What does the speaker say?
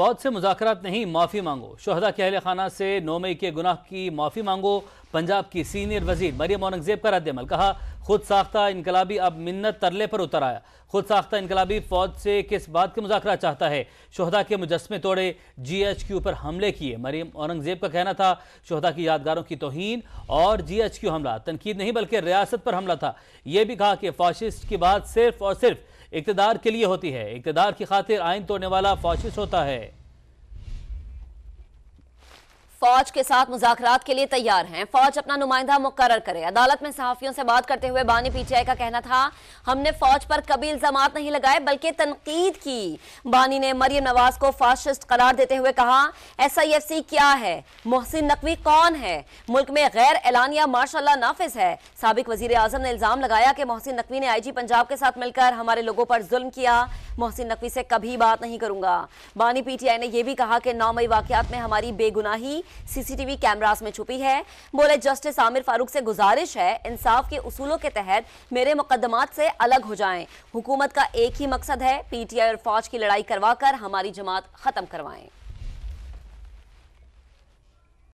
फौज से मुजाकर नहीं माफ़ी मांगो शहदा के अहल खाना से नौ मई के गुनाह की माफ़ी मांगो पंजाब की सीनियर वजीर मरियम औरंगजेब का रद्दमल कहा खुद साख्ता इनकलाबी अब मिन्नत तरले पर उतर आया खुद साख्ता इनकलाबी फौज से किस बात का मुजाकर चाहता है शहदा के मुजस्मे तोड़े जी एच क्यू पर हमले किए मरियम औरंगजेब का कहना था शहदा की यादगारों की तोहन और जी एच क्यू हमला तनकीद नहीं बल्कि रियासत पर हमला था यह भी कहा कि फाशिस्ट की बात सिर्फ और सिर्फ इकतदार के लिए होती है इकतदार की खातिर आइन तोड़ने वाला फाशिस्ट होता है फौज के साथ मुजात के लिए तैयार हैं फौज अपना नुमाइंदा मुकर करे अदालत में सहाफियों से बात करते हुए बानी पीटीआई का कहना था हमने फौज पर कभी इल्जाम नहीं लगाए बल्कि तनकीद की बानी ने मरियम नवाज को फाशिस्ट करार देते हुए कहा एस आई एफ सी क्या है मोहसिन नकवी कौन है मुल्क में गैर एलानिया माशाला नाफिज है सबक वजी अजम ने इल्जाम लगाया कि मोहसिन नकवी ने आई जी पंजाब के साथ मिलकर हमारे लोगों पर जुल्म किया मोहसिन नकवी से कभी बात नहीं करूंगा बानी पीटीआई ने यह भी कहा कि नौ मई वाकत में हमारी बेगुनाही सीसीटीवी कैमराज में छुपी है बोले जस्टिस आमिर फारूक से गुजारिश है इंसाफ के उसूलों के तहत मेरे मुकदमात से अलग हो जाएं हुकूमत का एक ही मकसद है पीटीआई और फौज की लड़ाई करवाकर हमारी जमात खत्म करवाएं